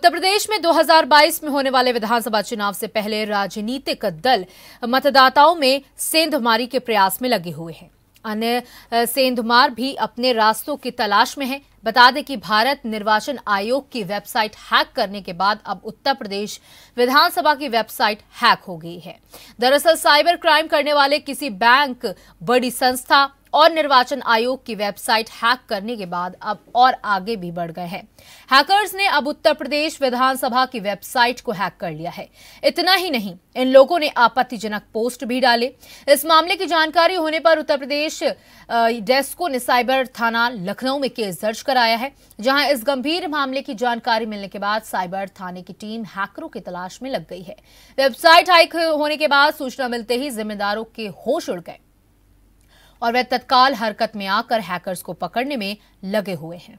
उत्तर प्रदेश में 2022 में होने वाले विधानसभा चुनाव से पहले राजनीतिक दल मतदाताओं में सेंधमारी के प्रयास में लगे हुए हैं अन्य सेंधमार भी अपने रास्तों की तलाश में हैं। बता दें कि भारत निर्वाचन आयोग की वेबसाइट हैक करने के बाद अब उत्तर प्रदेश विधानसभा की वेबसाइट हैक हो गई है दरअसल साइबर क्राइम करने वाले किसी बैंक बड़ी संस्था और निर्वाचन आयोग की वेबसाइट हैक करने के बाद अब और आगे भी बढ़ गए हैं हैकर्स ने अब उत्तर प्रदेश विधानसभा की वेबसाइट को हैक कर लिया है इतना ही नहीं इन लोगों ने आपत्तिजनक पोस्ट भी डाले इस मामले की जानकारी होने पर उत्तर प्रदेश डेस्को ने साइबर थाना लखनऊ में केस दर्ज कराया है जहां इस गंभीर मामले की जानकारी मिलने के बाद साइबर थाने की टीम हैकरों की तलाश में लग गई है वेबसाइट हैक होने के बाद सूचना मिलते ही जिम्मेदारों के होश उड़ गए और वह तत्काल हरकत में आकर हैकर्स को पकड़ने में लगे हुए हैं